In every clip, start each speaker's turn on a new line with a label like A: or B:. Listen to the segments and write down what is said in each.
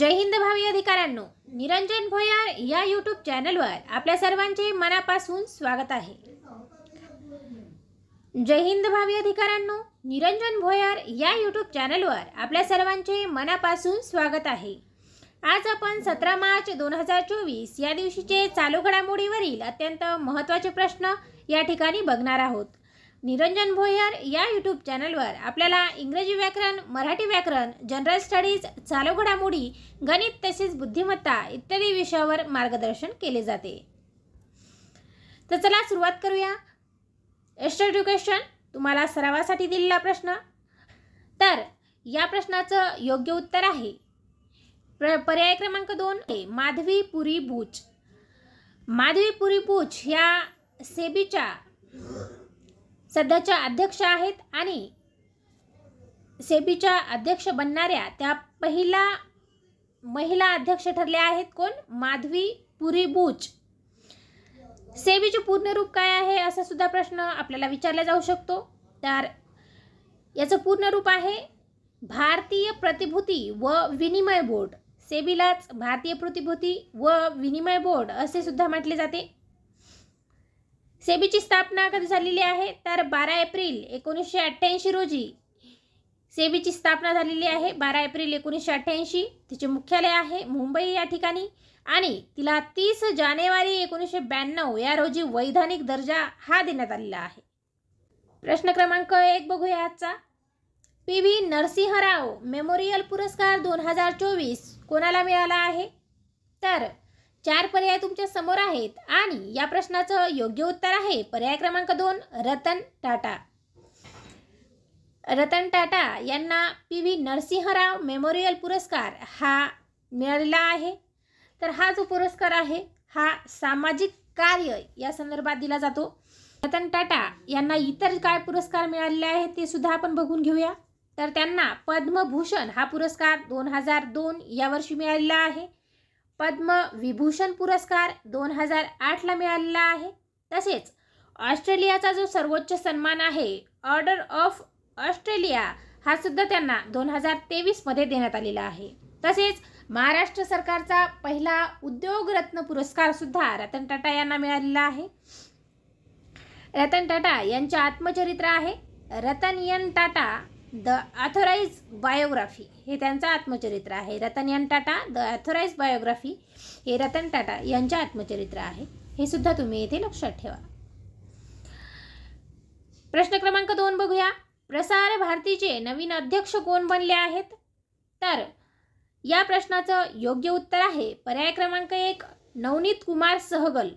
A: जय हिंद भावी अधिकाऱ्यांनो निरंजन भोयार या यूट्यूब चॅनलवर आपल्या सर्वांचे मनापासून स्वागत आहे जय हिंद भावी अधिकाऱ्यांनो निरंजन भोयार या चॅनल चॅनलवर आपल्या सर्वांचे मनापासून स्वागत आहे आज आपण सतरा मार्च दोन हजार चोवीस या दिवशीचे चालू घडामोडीवरील अत्यंत महत्त्वाचे प्रश्न या ठिकाणी बघणार आहोत निरंजन भोयर या यूट्यूब चॅनलवर आपल्याला इंग्रजी व्याकरण मराठी व्याकरण जनरल स्टडीज चालू घडामोडी गणित तसेच बुद्धिमत्ता इत्यादी विषयावर मार्गदर्शन केले जाते तर चला सुरुवात करूया एस्ट क्वेश्चन तुम्हाला सरावासाठी दिलेला प्रश्न तर या प्रश्नाचं योग्य उत्तर आहे पर्याय क्रमांक दोन माधवी पुरी बूच माधवी पुरी बूच ह्या सेबीच्या सध्याच्या अध्यक्ष आहेत आणि सेबीच्या अध्यक्ष बनणाऱ्या त्या पहिला महिला अध्यक्ष ठरल्या आहेत कोण माधवी पुरी सेबीचे पूर्ण रूप काय आहे असा सुद्धा प्रश्न आपल्याला विचारला जाऊ शकतो तर याचं पूर्ण रूप आहे भारतीय प्रतिभूती व विनिमय बोर्ड सेबीलाच भारतीय प्रतिभूती व विनिमय बोर्ड असे सुद्धा म्हटले जाते सेबीची स्थापना कधी झालेली आहे तर बारा एप्रिल एकोणीसशे अठ्ठ्याऐंशी रोजी सेबीची स्थापना झालेली आहे बारा एप्रिल एकोणीसशे अठ्ठ्याऐंशी तिचे मुख्यालय आहे मुंबई या ठिकाणी आणि तिला तीस जानेवारी एकोणीसशे ब्याण्णव या रोजी वैधानिक दर्जा हा देण्यात आलेला आहे प्रश्न क्रमांक एक बघूया आजचा पी व्ही नरसिंहराव मेमोरियल पुरस्कार दोन हजार चोवीस कोणाला मिळाला आहे तर चार पर्याय तुमच्या समोर आहेत आणि या प्रश्नाचं योग्य उत्तर आहे पर्याय क्रमांक दोन रतन टाटा रतन टाटा यांना पी व्ही नरसिंहराव मेमोरियल पुरस्कार हा मिळालेला आहे तर हा जो पुरस्कार आहे हा सामाजिक कार्य या संदर्भात दिला जातो रतन टाटा यांना इतर काय पुरस्कार मिळालेले आहेत ते सुद्धा आपण बघून घेऊया तर त्यांना पद्मभूषण हा पुरस्कार दोन हजार दोन या वर्षी मिळालेला आहे पद्म विभूषण पुरस्कार दोन हजार आठला मिळालेला आहे तसेच ऑस्ट्रेलियाचा जो सर्वोच्च सन्मान आहे ऑर्डर ऑफ ऑस्ट्रेलिया हा सुद्धा त्यांना दोन हजार तेवीसमध्ये देण्यात आलेला आहे तसेच महाराष्ट्र सरकारचा पहिला उद्योगरत्न सुद्धा रतन टाटा यांना मिळालेला आहे रतन टाटा यांचे आत्मचरित्र आहे Ratan Tata the authorised biography हे त्यांचं आत्मचरित्र आहे Ratan N Tata the authorised biography हे रतन टाटा यांचे आत्मचरित्र आहे हे सुद्धा तुम्ही इथे लक्षात ठेवा प्रश्न क्रमांक दोन बघूया प्रसार भारतीचे नवीन अध्यक्ष कोण बनले आहेत तर या प्रश्नाचं योग्य उत्तर आहे पर्याय क्रमांक एक नवनीत कुमार सहगल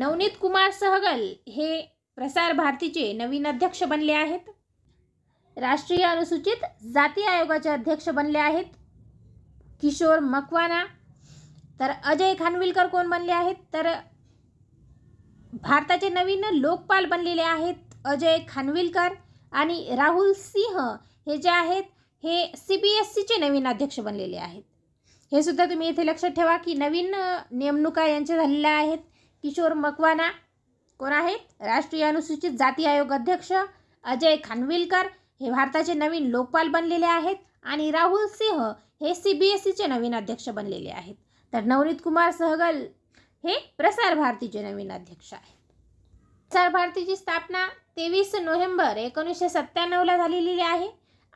A: नवनीत कुमार सहगल हे प्रसार भारतीचे नवीन अध्यक्ष बनले आहेत राष्ट्रीय अनुसूचित जाती आयोगाचे अध्यक्ष बनले आहेत किशोर मकवाना तर अजय खानविलकर कोण बनले आहेत तर भारताचे नवीन लोकपाल बनलेले आहेत अजय खानविलकर आणि राहुल सिंह हे जे आहेत हे सी बी एस सीचे नवीन अध्यक्ष बनलेले आहेत हे सुद्धा तुम्ही इथे लक्षात ठेवा की नवीन नेमणुका यांच्या झालेल्या आहेत किशोर मकवाना कोण आहेत राष्ट्रीय अनुसूचित जाती आयोग अध्यक्ष अजय खानविलकर हे भारताचे नवीन लोकपाल बनलेले आहेत आणि राहुल सिंह हे सी बी एस सीचे नवीन अध्यक्ष बनलेले आहेत तर नवनीत कुमार सहगल हे प्रसार भारतीचे नवीन अध्यक्ष आहेत प्रसार भारतीची स्थापना तेवीस नोव्हेंबर एकोणीसशे सत्त्याण्णवला झालेली आहे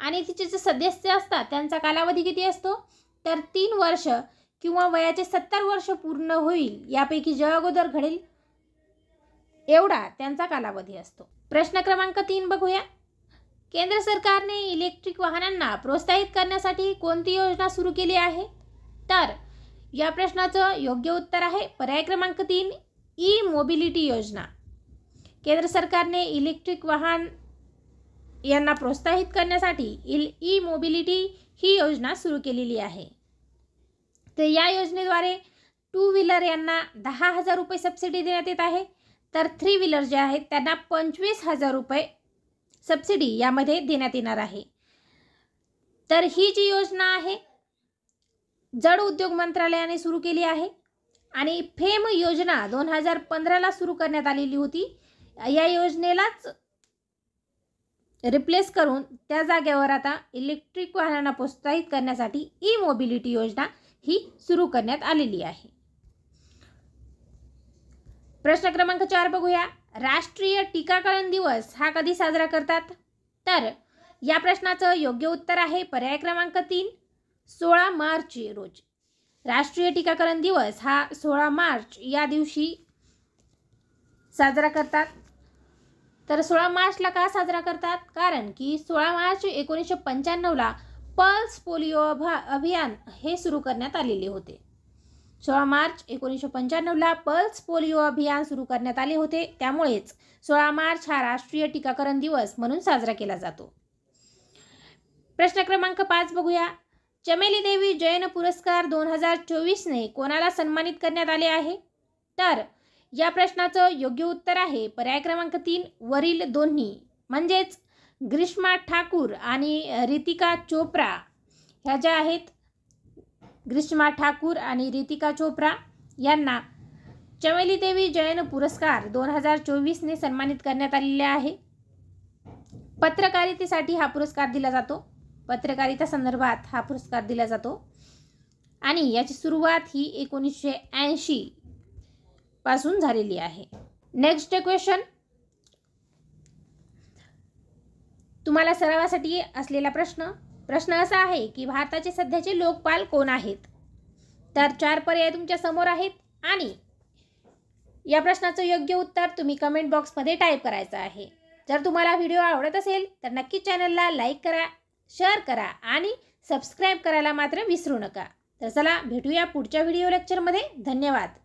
A: आणि तिचे जे सदस्य असतात त्यांचा कालावधी किती असतो तर तीन वर्ष किंवा वयाचे सत्तर वर्ष पूर्ण होईल यापैकी जे अगोदर घडेल एवढा त्यांचा कालावधी असतो प्रश्न क्रमांक तीन बघूया केंद्र सरकारने इलेक्ट्रिक वाहनांना प्रोत्साहित करण्यासाठी कोणती योजना सुरू केली आहे तर या प्रश्नाचं योग्य उत्तर आहे पर्याय क्रमांक तीन ई मोबिलिटी योजना केंद्र सरकारने इलेक्ट्रिक वाहन यांना प्रोत्साहित करण्यासाठी इल ई मोबिलिटी ही योजना सुरू केलेली आहे तर या योजनेद्वारे टू व्हीलर यांना दहा हजार रुपये सबसिडी देण्यात येत आहे तर थ्री व्हीलर जे आहेत त्यांना पंचवीस हजार रुपये सबसिडी यामध्ये देण्यात येणार आहे तर ही जी योजना आहे जड उद्योग मंत्रालयाने सुरू केली आहे आणि फेम योजना दोन हजार पंधराला सुरू करण्यात आलेली होती या योजनेलाच रिप्लेस करून त्या जागेवर आता इलेक्ट्रिक वाहनांना प्रोत्साहित करण्यासाठी ई मोबिलिटी योजना ही सुरू करण्यात आलेली आहे प्रश्न क्रमांक चार बघूया राष्ट्रीय टीकाकरण दिवस हा कधी साजरा करतात तर या प्रश्नाचं योग्य उत्तर आहे पर्याय क्रमांक तीन सोळा मार्च रोज राष्ट्रीय टीकाकरण दिवस हा सोळा मार्च या दिवशी साजरा करतात तर सोळा मार्चला का साजरा करतात कारण की सोळा मार्च एकोणीसशे पंच्याण्णवला पल्स पोलिओ अभा अभियान हे सुरू करण्यात आलेले होते सोळा मार्च एकोणीसशे पंच्याण्णवला पल्स पोलिओ अभियान सुरू करण्यात आले होते त्यामुळेच सोळा मार्च हा राष्ट्रीय टीकाकरण दिवस म्हणून साजरा केला जातो प्रश्न क्रमांक पाच बघूया चमेली देवी जैन पुरस्कार दोन हजार चोवीसने कोणाला सन्मानित करण्यात आले आहे तर या प्रश्नाचं योग्य उत्तर आहे पर्याय क्रमांक तीन वरील दोन्ही म्हणजेच ग्रीष्मा ठाकूर आणि रितिका चोप्रा ह्या ज्या आहेत ग्रीष्मा ठाकूर आणि रितिका चोप्रा यांना चमेली देवी जयन पुरस्कार दोन हजार चोवीसने सन्मानित करण्यात आलेले आहे पत्रकारितेसाठी हा पुरस्कार दिला जातो पत्रकारिता संदर्भात हा पुरस्कार दिला जातो आणि याची सुरुवात ही एकोणीसशे ऐंशी पासून झालेली आहे नेक्स्ट क्वेश्चन तुम्हाला सरावासाठी असलेला प्रश्न प्रश्न असा आहे की भारताचे सध्याचे लोकपाल कोण आहेत तर चार पर्याय तुमच्या समोर आहेत आणि या प्रश्नाचं योग्य उत्तर तुम्ही कमेंट बॉक्समध्ये टाईप करायचं आहे जर तुम्हाला व्हिडिओ आवडत असेल तर नक्की चॅनलला लाईक करा शेअर करा आणि सबस्क्राईब करायला मात्र विसरू नका तर चला भेटूया पुढच्या व्हिडिओ लेक्चरमध्ये धन्यवाद